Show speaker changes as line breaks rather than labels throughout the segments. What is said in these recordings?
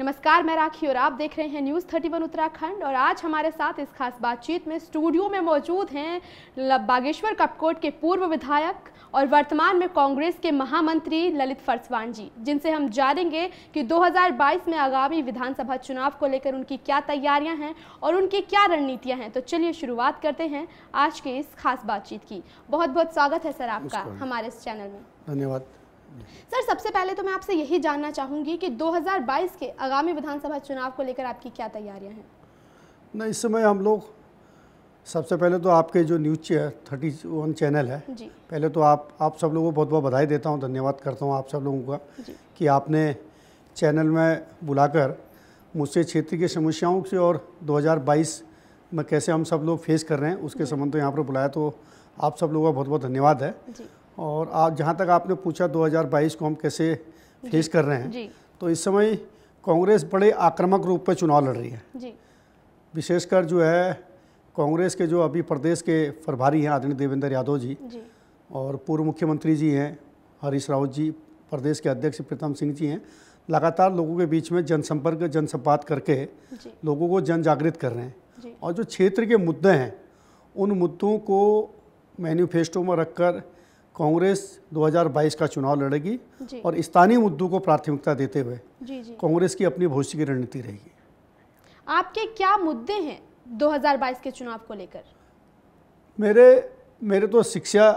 नमस्कार मैं राखी और आप देख रहे हैं न्यूज़ 31 उत्तराखंड और आज हमारे साथ इस खास बातचीत में स्टूडियो में मौजूद हैं बागेश्वर कपकोट के पूर्व विधायक और वर्तमान में कांग्रेस के महामंत्री ललित फरसवान जी जिनसे हम जानेंगे कि 2022 में आगामी विधानसभा चुनाव को लेकर उनकी क्या तैयारियां हैं और उनकी क्या रणनीतियाँ हैं तो चलिए शुरुआत करते हैं आज के इस खास बातचीत की बहुत बहुत स्वागत है सर आपका हमारे इस चैनल में धन्यवाद सर सबसे पहले तो मैं आपसे यही जानना चाहूँगी कि 2022 के आगामी विधानसभा चुनाव को लेकर आपकी क्या तैयारियाँ हैं
ना इस समय हम लोग सबसे पहले तो आपके जो न्यूज़ थर्टी वन चैनल है जी। पहले तो आप आप सब लोगों को बहुत बहुत बधाई देता हूँ धन्यवाद करता हूँ आप सब लोगों का कि आपने चैनल में बुलाकर मुझसे क्षेत्र की समस्याओं से और 2022 में कैसे हम सब लोग फेस कर रहे हैं उसके संबंध में यहाँ पर बुलाया तो आप सब लोगों का बहुत बहुत धन्यवाद है और आप जहाँ तक आपने पूछा 2022 को हम कैसे फेस कर रहे हैं तो इस समय कांग्रेस बड़े आक्रामक रूप में चुनाव लड़ रही है विशेषकर जो है कांग्रेस के जो अभी प्रदेश के प्रभारी हैं आदरणीय देवेंद्र यादव जी, जी और पूर्व मुख्यमंत्री जी हैं हरीश रावत जी प्रदेश के अध्यक्ष प्रीतम सिंह जी हैं लगातार लोगों के बीच में जनसंपर्क जनसंपात करके लोगों को जन जागृत कर रहे हैं और जो क्षेत्र के मुद्दे हैं उन मुद्दों को मैनिफेस्टो में रखकर कांग्रेस 2022 का चुनाव लड़ेगी और स्थानीय मुद्दों को प्राथमिकता देते हुए कांग्रेस की अपनी भविष्य की रणनीति रहेगी
आपके क्या मुद्दे हैं 2022 के चुनाव को लेकर
मेरे मेरे तो शिक्षा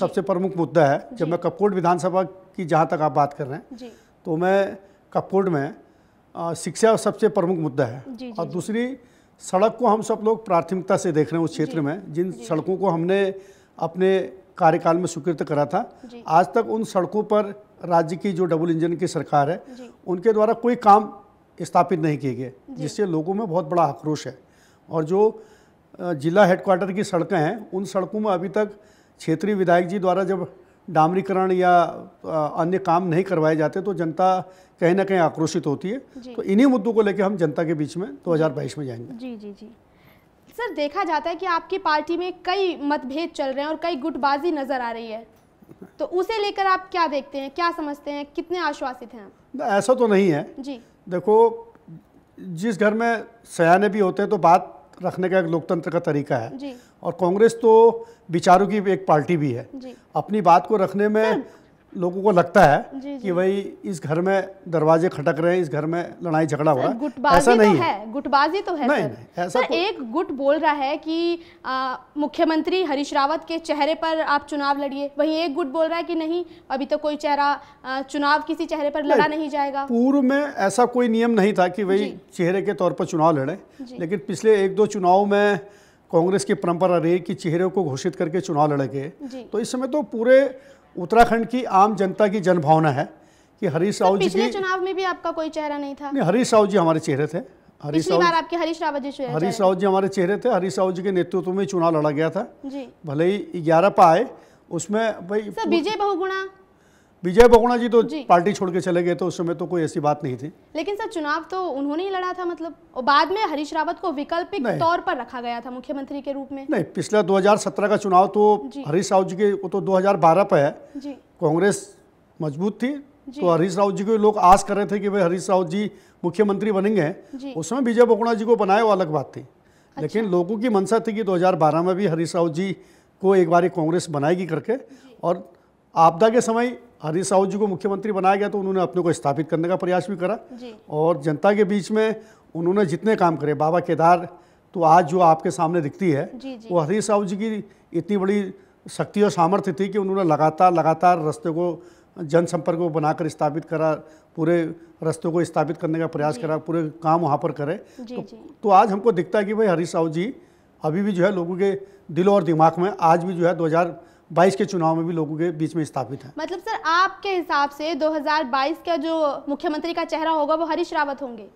सबसे प्रमुख मुद्दा है जब मैं कपकोट विधानसभा की जहाँ तक आप बात कर रहे हैं तो मैं कपकोट में शिक्षा सबसे प्रमुख मुद्दा है जी, जी, और दूसरी सड़क को हम सब लोग प्राथमिकता से देख रहे हैं उस क्षेत्र में जिन सड़कों को हमने अपने कार्यकाल में स्वीकृत करा था आज तक उन सड़कों पर राज्य की जो डबल इंजन की सरकार है उनके द्वारा कोई काम स्थापित नहीं किए गए जिससे लोगों में बहुत बड़ा आक्रोश है और जो जिला हेडक्वार्टर की सड़कें हैं उन सड़कों में अभी तक क्षेत्रीय विधायक जी द्वारा जब डामरीकरण या अन्य काम नहीं करवाए जाते तो जनता कहीं ना कहीं आक्रोशित होती है तो इन्हीं मुद्दों को लेकर हम जनता के बीच में 2022 में जाएंगे
जी जी जी सर देखा जाता है कि आपकी पार्टी में कई मतभेद चल रहे हैं और कई गुटबाजी नजर आ रही है तो उसे लेकर आप क्या देखते हैं क्या समझते हैं कितने आश्वासित हैं आप
ऐसा तो नहीं है जी देखो जिस घर में सयाने भी होते हैं तो बात रखने का एक लोकतंत्र का तरीका है जी। और कांग्रेस तो विचारों की एक पार्टी भी है जी। अपनी बात को रखने में लोगों को लगता है जी, जी. कि भाई इस घर में दरवाजे खटक रहे हैं इस घर में लड़ाई झगड़ा हो रहा है ऐसा तो नहीं तो है,
गुटबाजी तो है नहीं, सर, नहीं, ऐसा सर एक गुट बोल रहा है कि मुख्यमंत्री हरीश रावत के चेहरे पर आप चुनाव लड़िए वहीं एक गुट बोल रहा है कि नहीं अभी तो कोई चेहरा चुनाव किसी चेहरे पर लड़ा नहीं जाएगा
पूर्व में ऐसा कोई नियम नहीं था कि भाई चेहरे के तौर पर चुनाव लड़े लेकिन पिछले एक दो चुनाव में कांग्रेस की परंपरा रही कि चेहरे को घोषित करके चुनाव लड़े गए तो इस समय तो पूरे उत्तराखंड की आम जनता की जनभावना है कि हरीश रावत जी पिछले
चुनाव में भी आपका कोई चेहरा नहीं था नहीं हरीश
रावत जी हमारे चेहरे थे हरीश रावत
आपके हरीश रावत जी हरीश रावत
जी हमारे चेहरे थे हरीश रावत जी के नेतृत्व में चुनाव लड़ा गया था भले ही ग्यारह पाए उसमें भाई विजय बहुगुणा विजय बगुणा जी तो जी। पार्टी छोड़ के चले गए तो उस समय तो कोई ऐसी बात नहीं थी
लेकिन सर चुनाव तो उन्होंने ही लड़ा था मतलब और बाद में हरीश रावत को वैकल्पिक तौर पर रखा गया था मुख्यमंत्री के रूप
में नहीं पिछला 2017 का चुनाव तो हरीश रावत जी के वो तो 2012 पे है कांग्रेस मजबूत थी तो हरीश रावत जी को लोग आस कर रहे थे कि भाई हरीश रावत जी मुख्यमंत्री बनेंगे उस समय विजय बगुणा जी को बनाए वो अलग बात थी अच्छा। लेकिन लोगों की मंशा थी कि दो में भी हरीश रावत जी को एक बार कांग्रेस बनाएगी करके और आपदा के समय हरीश साहू जी को मुख्यमंत्री बनाया गया तो उन्होंने अपने को स्थापित करने का प्रयास भी करा और जनता के बीच में उन्होंने जितने काम करे बाबा केदार तो आज जो आपके सामने दिखती है जी जी। वो हरीश साहू जी की इतनी बड़ी शक्ति और सामर्थ्य थी कि उन्होंने लगातार लगातार रस्ते को जनसंपर्क को बनाकर स्थापित करा पूरे रस्ते को स्थापित करने का प्रयास करा पूरे काम वहाँ पर करे तो, तो आज हमको दिखता है कि भाई हरीश साहू जी अभी भी जो है लोगों के दिलों और दिमाग में आज भी जो है दो बाईस के चुनाव में भी लोगों के बीच में स्थापित है
मतलब सर आपके हिसाब से 2022 का जो मुख्यमंत्री का चेहरा होगा वो हरीश रावत होंगे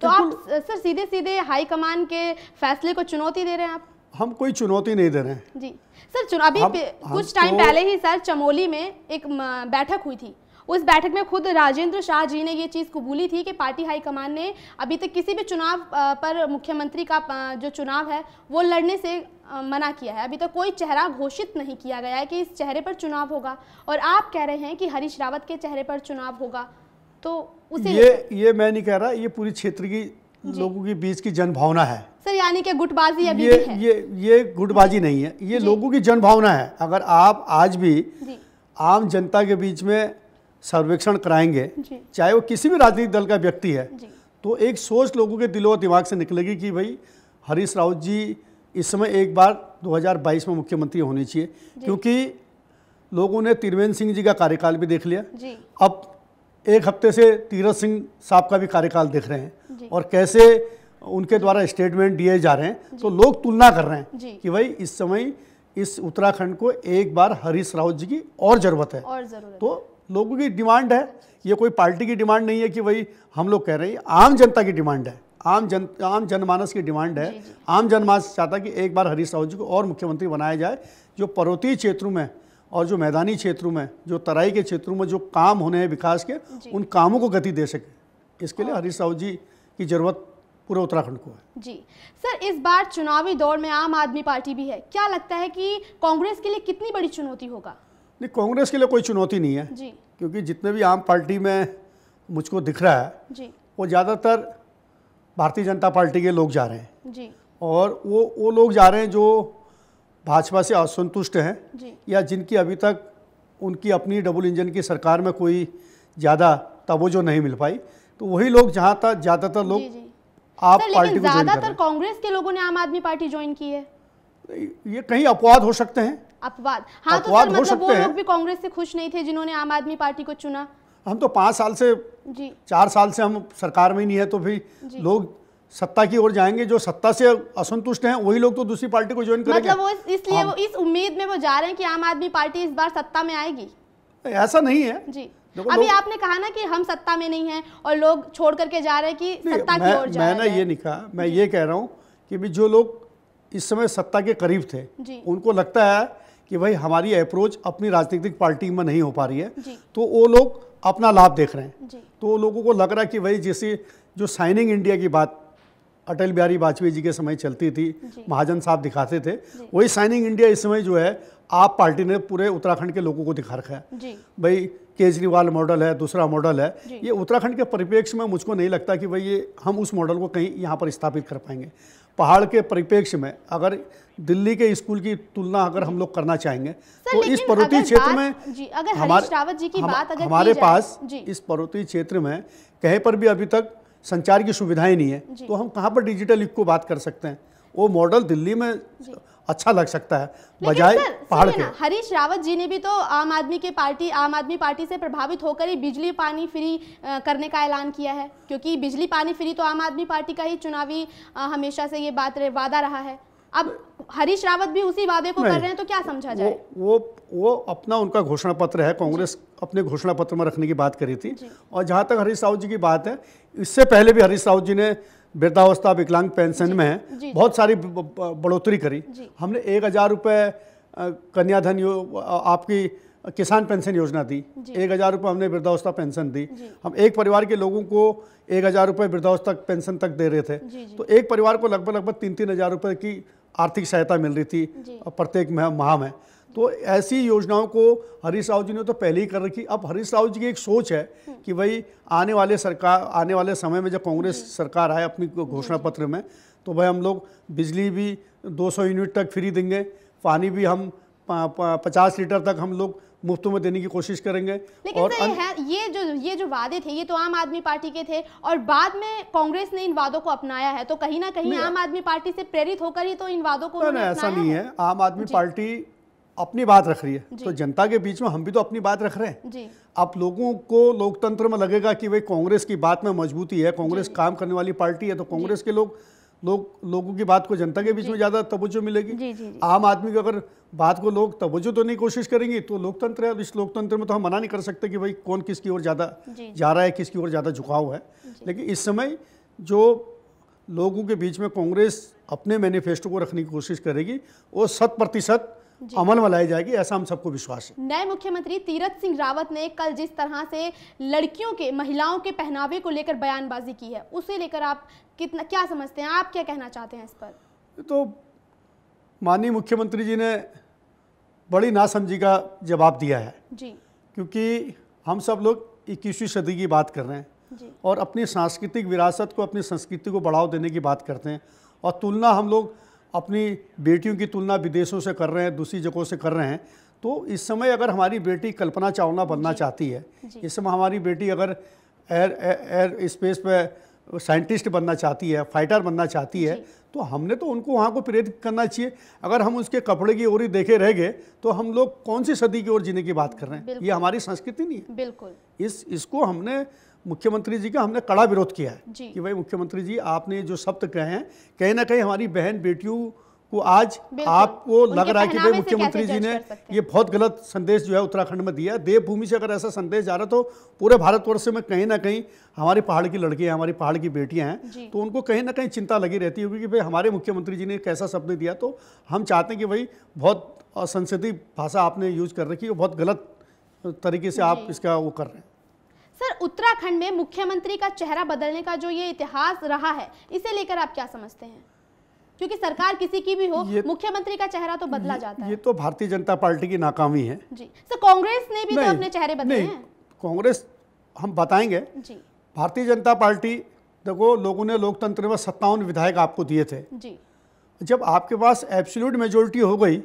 तो आप सर सीधे सीधे हाईकमान के फैसले को चुनौती दे रहे हैं आप
हम कोई चुनौती नहीं दे रहे हैं
जी सर अभी कुछ टाइम तो पहले ही सर चमोली में एक बैठक हुई थी उस बैठक में खुद राजेंद्र शाह जी ने ये चीज़ कबूली थी कि पार्टी हाईकमान ने अभी तक किसी भी चुनाव पर मुख्यमंत्री का जो चुनाव है वो लड़ने से मना किया है अभी तक तो कोई चेहरा घोषित नहीं किया गया है कि इस चेहरे पर चुनाव होगा और आप कह रहे हैं कि हरीश रावत के चेहरे पर चुनाव होगा तो
उसे ये ये मैं नहीं कह रहा ये पूरी क्षेत्र की लोगों के बीच की जनभावना है
सर यानी कि गुटबाजी अभी ये, है।
ये ये गुटबाजी नहीं है ये लोगों की जनभावना है अगर आप आज भी आम जनता के बीच में सर्वेक्षण कराएंगे चाहे वो किसी भी राजनीतिक दल का व्यक्ति है तो एक सोच लोगों के दिलों और दिमाग से निकलेगी कि भाई हरीश राउत जी इस समय एक बार 2022 में मुख्यमंत्री होने चाहिए क्योंकि लोगों ने त्रिवेंद्र सिंह जी का कार्यकाल भी देख लिया अब एक हफ्ते से तीरथ सिंह साहब का भी कार्यकाल देख रहे हैं और कैसे उनके द्वारा स्टेटमेंट दिए जा रहे हैं तो लोग तुलना कर रहे हैं कि भाई इस समय इस उत्तराखंड को एक बार हरीश राउत जी की और ज़रूरत है और जरूरत तो लोगों की डिमांड है ये कोई पार्टी की डिमांड नहीं है कि भाई हम लोग कह रहे हैं आम जनता की डिमांड है आम जन आम जनमानस की डिमांड है आम जनमानस चाहता है कि एक बार हरीश रावत जी को और मुख्यमंत्री बनाया जाए जो पर्वतीय क्षेत्रों में और जो मैदानी क्षेत्रों में जो तराई के क्षेत्रों में जो काम होने हैं विकास के उन कामों को गति दे सके इसके लिए हाँ। हरीश रावत जी की ज़रूरत पूरे उत्तराखंड को
है जी सर इस बार चुनावी दौर में आम आदमी पार्टी भी है क्या लगता है कि कांग्रेस के लिए कितनी बड़ी चुनौती होगा
नहीं कांग्रेस के लिए कोई चुनौती नहीं है जी क्योंकि जितने भी आम पार्टी में मुझको दिख रहा है जी वो ज़्यादातर भारतीय जनता पार्टी के लोग जा रहे हैं जी और वो वो लोग जा रहे हैं जो भाजपा से असंतुष्ट हैं या जिनकी अभी तक उनकी अपनी डबल इंजन की सरकार में कोई ज़्यादा तवज्जो नहीं मिल पाई तो वही लोग जहाँ तक ज़्यादातर लोग आप पार्टी ज्यादातर
कांग्रेस के लोगों ने आम आदमी पार्टी ज्वाइन की है
ये कहीं अपवाद हो सकते हैं
अपवाद हाँ तो अपवाद तो मतलब वो लोग भी कांग्रेस से खुश नहीं थे जिन्होंने आम आदमी पार्टी को चुना
हम तो पांच साल से जी चार साल से हम सरकार में ही नहीं है तो भी लोग सत्ता की ओर जाएंगे जो सत्ता से असंतुष्ट हैं वही लोग तो दूसरी पार्टी को ज्वाइन करेंगे मतलब वो
इसलिए वो इस उम्मीद में वो जा रहे हैं कि आम आदमी पार्टी इस बार सत्ता में आएगी
ऐसा नहीं है
जी अभी आपने कहा ना कि हम सत्ता में नहीं हैं और लोग छोड़ करके जा रहे हैं कि सत्ता की ओर जा मैंने ये
नहीं कहा मैं ये कह रहा हूँ कि जो लोग इस समय सत्ता के करीब थे उनको लगता है कि भाई हमारी अप्रोच अपनी राजनीतिक पार्टी में नहीं हो पा रही है तो वो लोग अपना लाभ देख रहे हैं तो लोगों को लग रहा है कि भाई जैसे जो साइनिंग इंडिया की बात अटल बिहारी वाजपेयी जी के समय चलती थी महाजन साहब दिखाते थे वही साइनिंग इंडिया इस समय जो है आप पार्टी ने पूरे उत्तराखंड के लोगों को दिखा रखा है भाई केजरीवाल मॉडल है दूसरा मॉडल है ये उत्तराखंड के परिप्रेक्ष्य में मुझको नहीं लगता कि भाई ये हम उस मॉडल को कहीं यहाँ पर स्थापित कर पाएंगे पहाड़ के परिप्रेक्ष्य में अगर दिल्ली के स्कूल की तुलना अगर हम लोग करना चाहेंगे तो इस पर्वतीय क्षेत्र में
जी, अगर हमारे जी की हम, बात अगर हमारे पास इस
पर्वतीय क्षेत्र में कहीं पर भी अभी तक संचार की सुविधाएं नहीं है तो हम कहाँ पर डिजिटल युग को बात कर सकते हैं वो मॉडल दिल्ली में अच्छा लग सकता है बजाय पहाड़ के
हरीश रावत जी ने भी तो आम आदमी के पार्टी आम आदमी पार्टी से प्रभावित होकर ही बिजली पानी फ्री करने का ऐलान किया है क्योंकि बिजली पानी फ्री तो आम आदमी पार्टी का ही चुनावी हमेशा से ये बात वादा रहा है अब हरीश रावत भी उसी वादे को कर रहे हैं तो क्या समझा जाए वो
वो, वो अपना उनका घोषणा पत्र है कांग्रेस अपने घोषणा पत्र में रखने की बात करी थी और जहाँ तक हरीश रावत जी की बात है इससे पहले भी हरीश रावत जी ने वृद्धावस्था विकलांग पेंशन में है बहुत सारी बढ़ोतरी करी हमने एक हज़ार रुपये कन्याधन आपकी किसान पेंशन योजना दी एक हज़ार रुपये हमने वृद्धावस्था पेंशन दी हम एक परिवार के लोगों को एक हज़ार रुपये वृद्धावस्था पेंशन तक दे रहे थे तो एक परिवार को लगभग लगभग तीन तीन हज़ार रुपये की आर्थिक सहायता मिल रही थी प्रत्येक माह में तो ऐसी योजनाओं को हरीश राव जी ने तो पहले ही कर रखी अब हरीश राव जी की एक सोच है हम्म। कि भाई आने वाले सरकार आने वाले समय में जब कांग्रेस सरकार आए अपनी घोषणा पत्र में तो भाई हम लोग बिजली भी 200 यूनिट तक फ्री देंगे पानी भी हम पचास लीटर तक हम लोग मुफ्त में देने की कोशिश करेंगे लेकिन और अन...
ये जो ये जो वादे थे ये तो आम आदमी पार्टी के थे और बाद में कांग्रेस ने इन वादों को अपनाया है तो कहीं ना कहीं आम आदमी पार्टी से प्रेरित होकर ही तो इन वादों को ऐसा नहीं
है आम आदमी पार्टी अपनी बात रख रही है तो जनता के बीच में हम भी तो अपनी बात रख रहे हैं आप लोगों को लोकतंत्र में लगेगा कि भाई कांग्रेस की बात में मजबूती है कांग्रेस काम करने वाली पार्टी है तो कांग्रेस के लोग लोग लोगों की बात को जनता के बीच में ज़्यादा तवज्जो मिलेगी जी, जी, जी। आम आदमी की अगर बात को लोग तवज्जो तो नहीं कोशिश करेंगे तो लोकतंत्र है और इस लोकतंत्र में तो हम मना नहीं कर सकते कि भाई कौन किसकी ओर ज़्यादा जा रहा है किसकी ओर ज़्यादा झुकाव है लेकिन इस समय जो लोगों के बीच में कांग्रेस अपने मैनिफेस्टो को रखने की कोशिश करेगी वो शत प्रतिशत अमल में लाई जाएगी ऐसा हम सबको विश्वास
है नए मुख्यमंत्री तीरथ सिंह रावत ने कल जिस तरह से लड़कियों के महिलाओं के पहनावे को लेकर बयानबाजी की है उसे लेकर आप कितना क्या समझते हैं आप क्या कहना चाहते हैं इस पर
तो माननीय मुख्यमंत्री जी ने बड़ी नासमझी का जवाब दिया है जी क्योंकि हम सब लोग इक्कीसवीं सदी की बात कर रहे हैं और अपनी सांस्कृतिक विरासत को अपनी संस्कृति को बढ़ावा देने की बात करते हैं और तुलना हम लोग अपनी बेटियों की तुलना विदेशों से कर रहे हैं दूसरी जगहों से कर रहे हैं तो इस समय अगर हमारी बेटी कल्पना चावला बनना चाहती है इस समय हमारी बेटी अगर एयर एयर स्पेस पर साइंटिस्ट बनना चाहती है फाइटर बनना चाहती है तो हमने तो उनको वहाँ को प्रेरित करना चाहिए अगर हम उसके कपड़े की ओर ही देखे रह गए तो हम लोग कौन सी सदी की ओर जीने की बात कर रहे हैं ये हमारी संस्कृति नहीं है बिल्कुल इस इसको हमने मुख्यमंत्री जी का हमने कड़ा विरोध किया है कि भाई मुख्यमंत्री जी आपने जो शब्द कहे हैं कहीं ना कहीं हमारी बहन बेटियों को आज आपको लग रहा है कि भाई मुख्यमंत्री जी ने ये बहुत गलत संदेश जो है उत्तराखंड में दिया देवभूमि से अगर ऐसा संदेश जा रहा तो पूरे भारतवर्ष में कहीं ना कहीं हमारी पहाड़ की लड़कियां हमारी पहाड़ की बेटियां हैं तो उनको कहीं ना कहीं चिंता लगी रहती होगी कि भाई हमारे मुख्यमंत्री जी ने कैसा शब्द दिया तो हम चाहते हैं कि भाई बहुत संसदीय भाषा आपने यूज कर रखी है बहुत गलत तरीके से आप इसका वो कर रहे हैं
सर उत्तराखंड में मुख्यमंत्री का चेहरा बदलने का जो ये इतिहास रहा है इसे लेकर आप क्या समझते हैं क्योंकि सरकार किसी की भी हो मुख्यमंत्री का चेहरा तो बदला जाता है
ये तो भारतीय जनता पार्टी की नाकामी है
जी सर कांग्रेस ने भी तो अपने चेहरे बदले हैं
कांग्रेस हम बताएंगे भारतीय जनता पार्टी देखो लोगों ने लोकतंत्र में सत्तावन विधायक आपको दिए थे जी जब आपके पास एब्सोल्यूट मेजोरिटी हो गई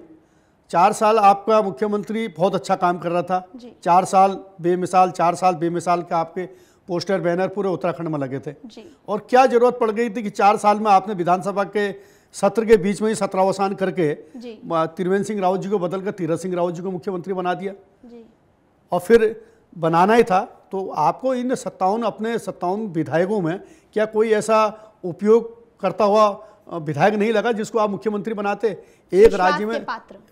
चार साल आपका मुख्यमंत्री बहुत अच्छा काम कर रहा था चार साल बेमिसाल चार साल बेमिसाल के आपके पोस्टर बैनर पूरे उत्तराखंड में लगे थे और क्या जरूरत पड़ गई थी कि चार साल में आपने विधानसभा के सत्र के बीच में ही सत्रावसान करके त्रिवेंद्र सिंह रावत जी को बदलकर तीरथ सिंह रावत जी को मुख्यमंत्री बना दिया और फिर बनाना ही था तो आपको इन सत्तावन अपने सत्तावन विधायकों में क्या कोई ऐसा उपयोग करता हुआ विधायक नहीं लगा जिसको आप मुख्यमंत्री बनाते एक राज्य में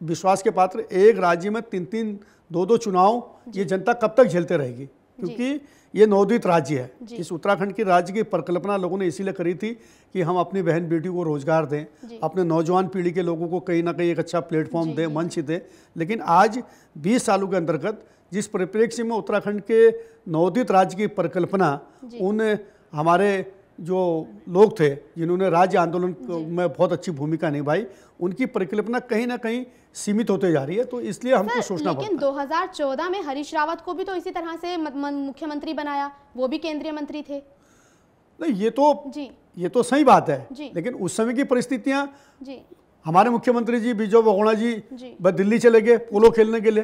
विश्वास के पात्र एक राज्य में तीन तीन दो दो चुनाव ये जनता कब तक झेलते रहेगी क्योंकि ये नवोदित राज्य है इस उत्तराखंड की राज्य की परिकल्पना लोगों ने इसीलिए करी थी कि हम अपनी बहन बेटियों को रोजगार दें अपने नौजवान पीढ़ी के लोगों को कहीं ना कहीं एक अच्छा प्लेटफॉर्म दें मंच दें लेकिन आज 20 सालों के अंतर्गत जिस परिप्रेक्ष्य में उत्तराखंड के नवोदित राज्य की परिकल्पना उन हमारे जो लोग थे जिन्होंने राज्य आंदोलन में बहुत अच्छी भूमिका निभाई उनकी परिकल्पना कहीं ना कहीं सीमित होते जा रही है तो इसलिए हमको सोचना लेकिन
2014 में हरीश रावत को भी तो इसी तरह से मुख्यमंत्री बनाया वो भी केंद्रीय मंत्री थे
नहीं ये तो जी ये तो सही बात है लेकिन उस समय की परिस्थितियाँ हमारे मुख्यमंत्री जी बीजो बगोड़ा जी, जी दिल्ली चले गए पोलो खेलने के लिए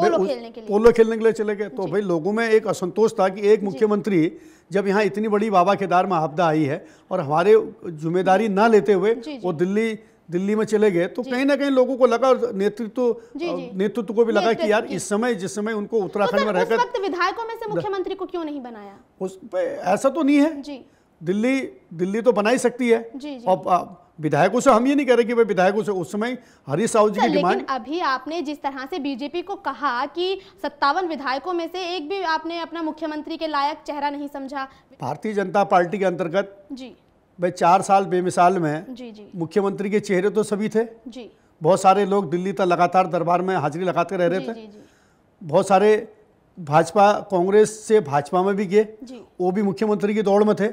पोलो खेलने के लिए पोलो खेलने के लिए चले गए तो भाई लोगों में एक असंतोष था कि एक मुख्यमंत्री जब यहाँ इतनी बड़ी बाबा केदार में आपदा आई है और हमारे जिम्मेदारी ना लेते हुए वो दिल्ली दिल्ली में चले गए तो कहीं ना कहीं लोगों को लगा और नेतृत्व नेतृत्व को भी लगा कि यार इस समय जिस समय उनको तो उत्तराखंड में रहकर
विधायकों में से मुख्यमंत्री को क्यों नहीं बनाया
उस ऐसा तो नहीं है दिल्ली दिल्ली तो बना ही सकती है और विधायकों से हम ये नहीं कह रहे कि भाई विधायकों से उस समय हरीश साहू जी की लेकिन
अभी आपने जिस तरह से बीजेपी को कहा कि सत्तावन विधायकों में से एक भी आपने अपना मुख्यमंत्री के लायक चेहरा नहीं समझा
भारतीय जनता पार्टी के अंतर्गत जी भाई चार साल बेमिसाल में जी जी मुख्यमंत्री के चेहरे तो सभी थे जी बहुत सारे लोग दिल्ली तक लगातार दरबार में हाजिरी लगाते रह रहे थे बहुत सारे भाजपा कांग्रेस से भाजपा में भी गए वो भी मुख्यमंत्री की दौड़ में थे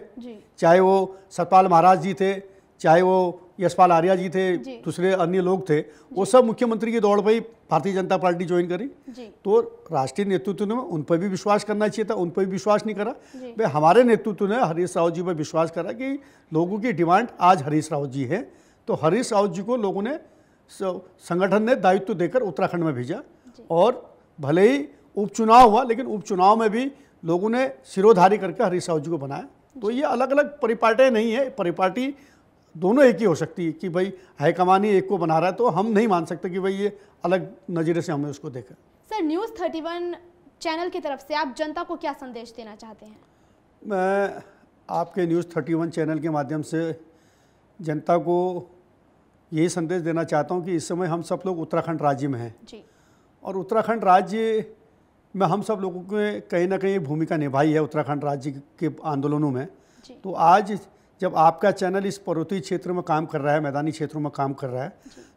चाहे वो सतपाल महाराज जी थे चाहे वो यशपाल आर्या जी थे दूसरे अन्य लोग थे वो सब मुख्यमंत्री की दौड़ पर ही भारतीय जनता पार्टी ज्वाइन करी तो राष्ट्रीय नेतृत्व ने उन पर भी विश्वास करना चाहिए था उन पर भी विश्वास नहीं करा भाई हमारे नेतृत्व ने हरीश रावत जी पर विश्वास करा कि लोगों की डिमांड आज हरीश रावत जी है तो हरीश रावत जी को लोगों ने संगठन ने दायित्व देकर उत्तराखंड में भेजा और भले ही उपचुनाव हुआ लेकिन उपचुनाव में भी लोगों ने सिरोधारी करके हरीश रावत जी को बनाया तो ये अलग अलग परिपाटी नहीं है परिपाटी दोनों एक ही हो सकती है कि भाई हाईकमान ही एक को बना रहा है तो हम नहीं मान सकते कि भाई ये अलग नजरे से हमने उसको देखा
sir news thirty one channel की तरफ से आप जनता को क्या संदेश देना चाहते हैं
मैं आपके न्यूज़ थर्टी वन चैनल के माध्यम से जनता को यही संदेश देना चाहता हूँ कि इस समय हम सब लोग उत्तराखंड राज्य में हैं जी और उत्तराखंड राज्य में हम सब लोगों के कहीं ना कहीं भूमिका निभाई है उत्तराखंड राज्य के आंदोलनों में तो आज जब आपका चैनल इस पर्वतीय क्षेत्र में काम कर रहा है मैदानी क्षेत्रों में काम कर रहा है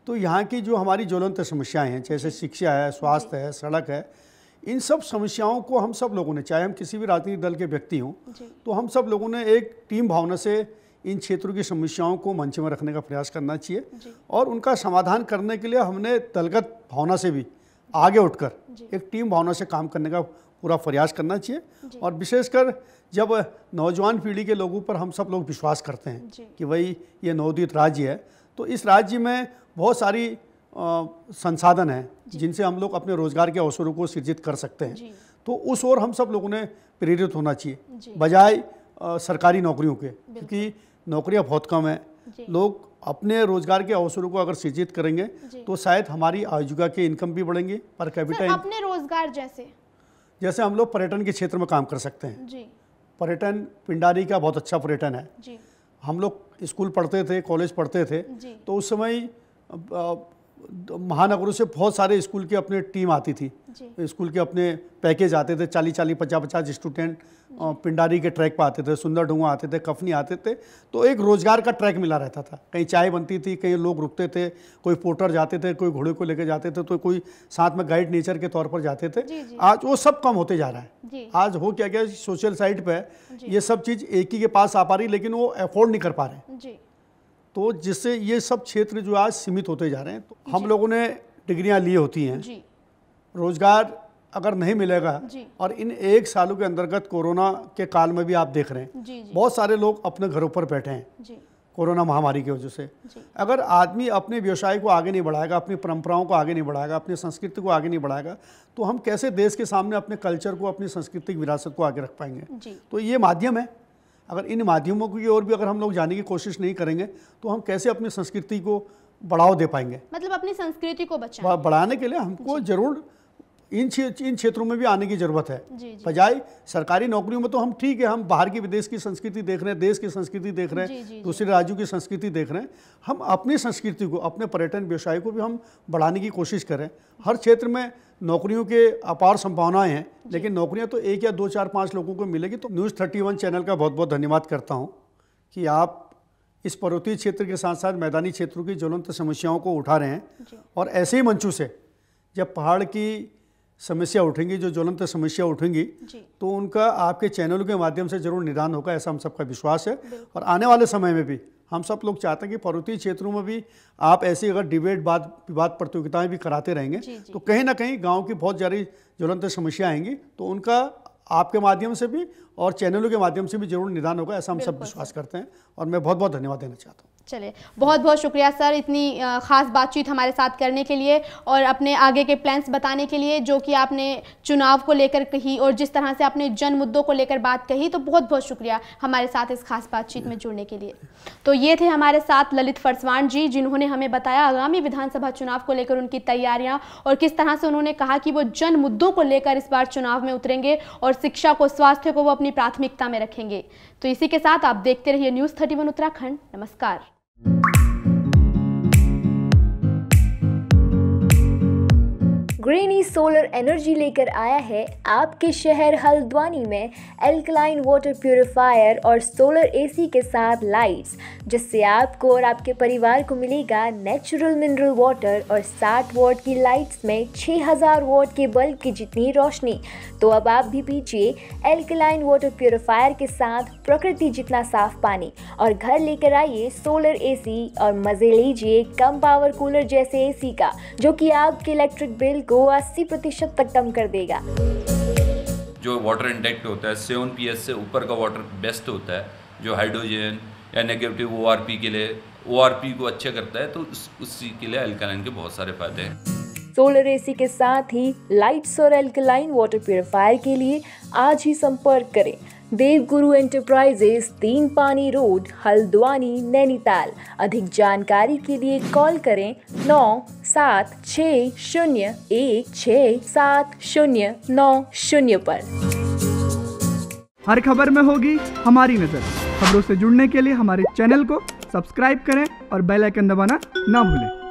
तो यहाँ की जो हमारी ज्वलंत समस्याएं हैं जैसे शिक्षा है स्वास्थ्य है सड़क है इन सब समस्याओं को हम सब लोगों ने चाहे हम किसी भी राजनीतिक दल के व्यक्ति हों तो हम सब लोगों ने एक टीम भावना से इन क्षेत्रों की समस्याओं को मंच में रखने का प्रयास करना चाहिए और उनका समाधान करने के लिए हमने दलगत भावना से भी आगे उठकर एक टीम भावना से काम करने का पूरा प्रयास करना चाहिए और विशेषकर जब नौजवान पीढ़ी के लोगों पर हम सब लोग विश्वास करते हैं कि भाई ये नवोदित राज्य है तो इस राज्य में बहुत सारी संसाधन हैं जिनसे हम लोग अपने रोजगार के अवसरों को सृजित कर सकते हैं तो उस ओर हम सब लोगों ने प्रेरित होना चाहिए बजाय सरकारी नौकरियों के क्योंकि नौकरियां बहुत कम हैं लोग अपने रोजगार के अवसरों को अगर सृजित करेंगे तो शायद हमारी आजीविका के इनकम भी बढ़ेंगे पर कैपिटल
अपने रोजगार जैसे
जैसे हम लोग पर्यटन के क्षेत्र में काम कर सकते हैं जी पर्यटन पिंडारी का बहुत अच्छा पर्यटन है जी। हम लोग स्कूल पढ़ते थे कॉलेज पढ़ते थे तो उस समय महानगरों से बहुत सारे स्कूल के अपने टीम आती थी स्कूल के अपने पैकेज आते थे चालीस चालीस पचास पचास स्टूडेंट पिंडारी के ट्रैक पर आते थे सुंदर ढूंगा आते थे कफनी आते थे तो एक रोज़गार का ट्रैक मिला रहता था कहीं चाय बनती थी कहीं लोग रुकते थे कोई पोर्टर जाते थे कोई घोड़े को लेकर जाते थे तो कोई साथ में गाइड नेचर के तौर पर जाते थे जी, जी। आज वो सब कम होते जा रहा है आज हो क्या क्या सोशल साइट पर ये सब चीज़ एक ही के पास आ पा रही लेकिन वो अफोर्ड नहीं कर पा रहे तो जिससे ये सब क्षेत्र जो आज सीमित होते जा रहे हैं तो हम लोगों ने डिग्रियां ली होती हैं रोजगार अगर नहीं मिलेगा और इन एक सालों के अंतर्गत कोरोना के काल में भी आप देख रहे हैं बहुत सारे लोग अपने घरों पर बैठे हैं कोरोना महामारी की वजह से अगर आदमी अपने व्यवसाय को आगे नहीं बढ़ाएगा अपनी परंपराओं को आगे नहीं बढ़ाएगा अपनी संस्कृति को आगे नहीं बढ़ाएगा तो हम कैसे देश के सामने अपने कल्चर को अपनी सांस्कृतिक विरासत को आगे रख पाएंगे तो ये माध्यम है अगर इन माध्यमों की ओर भी अगर हम लोग जाने की कोशिश नहीं करेंगे तो हम कैसे अपनी संस्कृति को बढ़ावा दे पाएंगे
मतलब अपनी संस्कृति को बचाएं
बढ़ाने के लिए हमको जरूर इन इन क्षेत्रों में भी आने की ज़रूरत है बजाय सरकारी नौकरियों में तो हम ठीक है हम बाहर की विदेश की संस्कृति देख रहे हैं देश की संस्कृति देख रहे हैं दूसरे राज्यों की संस्कृति देख रहे हैं हम अपनी संस्कृति को अपने पर्यटन व्यवसाय को भी हम बढ़ाने की कोशिश करें हर क्षेत्र में नौकरियों के अपार संभावनाएं हैं लेकिन नौकरियां तो एक या दो चार पाँच लोगों को मिलेगी तो न्यूज़ थर्टी वन चैनल का बहुत बहुत धन्यवाद करता हूँ कि आप इस पर्वतीय क्षेत्र के साथ साथ मैदानी क्षेत्रों की ज्वलंत समस्याओं को उठा रहे हैं और ऐसे ही मंचों से जब पहाड़ की समस्या उठेंगी जो ज्वलंत समस्या उठेंगी तो उनका आपके चैनल के माध्यम से जरूर निदान होगा ऐसा हम सबका विश्वास है और आने वाले समय में भी हम सब लोग चाहते हैं कि पर्वतीय क्षेत्रों में भी आप ऐसी अगर डिबेट बात विवाद प्रतियोगिताएं भी कराते रहेंगे जी, जी. तो कहीं ना कहीं गाँव की बहुत ज़्यादा ज्वलंत समस्या आएंगी तो उनका आपके माध्यम से भी और चैनलों के माध्यम से भी जरूर निदान होगा ऐसा हम सब विश्वास करते हैं और मैं बहुत बहुत धन्यवाद देना चाहता हूँ
चलिए बहुत बहुत शुक्रिया सर इतनी ख़ास बातचीत हमारे साथ करने के लिए और अपने आगे के प्लान्स बताने के लिए जो कि आपने चुनाव को लेकर कही और जिस तरह से आपने जन मुद्दों को लेकर बात कही तो बहुत बहुत शुक्रिया हमारे साथ इस खास बातचीत में जुड़ने के लिए तो ये थे हमारे साथ ललित फरसवान जी जिन्होंने हमें बताया आगामी विधानसभा चुनाव को लेकर उनकी तैयारियाँ और किस तरह से उन्होंने कहा कि वो जन मुद्दों को लेकर इस बार चुनाव में उतरेंगे और शिक्षा को स्वास्थ्य को वो अपनी प्राथमिकता में रखेंगे तो इसी के साथ आप देखते रहिए न्यूज़ थर्टी उत्तराखंड नमस्कार ग्रेनी सोलर एनर्जी लेकर आया है आपके शहर हल्द्वानी में एल्कलाइन वाटर प्योरीफायर और सोलर एसी के साथ लाइट्स जिससे आपको और आपके परिवार को मिलेगा नेचुरल मिनरल वाटर और 60 वॉट की लाइट्स में 6000 वॉट के बल्ब की जितनी रोशनी तो अब आप भी पीछे एल्कलाइन वाटर प्योरीफायर के साथ प्रकृति जितना साफ पानी और घर लेकर आइए सोलर ए और मज़े लीजिए कम पावर कूलर जैसे ए का जो कि आपके इलेक्ट्रिक बिल को को 80 प्रतिशत तक कम कर देगा जो वाटर इंटेक्ट होता है सेवन पी से ऊपर का वाटर बेस्ट होता है जो हाइड्रोजन या नेगेटिव ओ के लिए ओ को अच्छा करता है तो उस, उसी के लिए अल्कालाइन के बहुत सारे फायदे हैं सोलर एसी के साथ ही लाइट्स और अल्कलाइन वाटर प्योरीफायर के लिए आज ही संपर्क करें देवगुरु एंटरप्राइजेज तीन पानी रोड हल्द्वानी नैनीताल अधिक जानकारी के लिए कॉल करें नौ सात छ शून्य एक छ सात शून्य नौ
शून्य पर हर खबर में होगी हमारी नजर खबरों से जुड़ने के लिए हमारे चैनल को सब्सक्राइब करें और बेल आइकन दबाना ना भूलें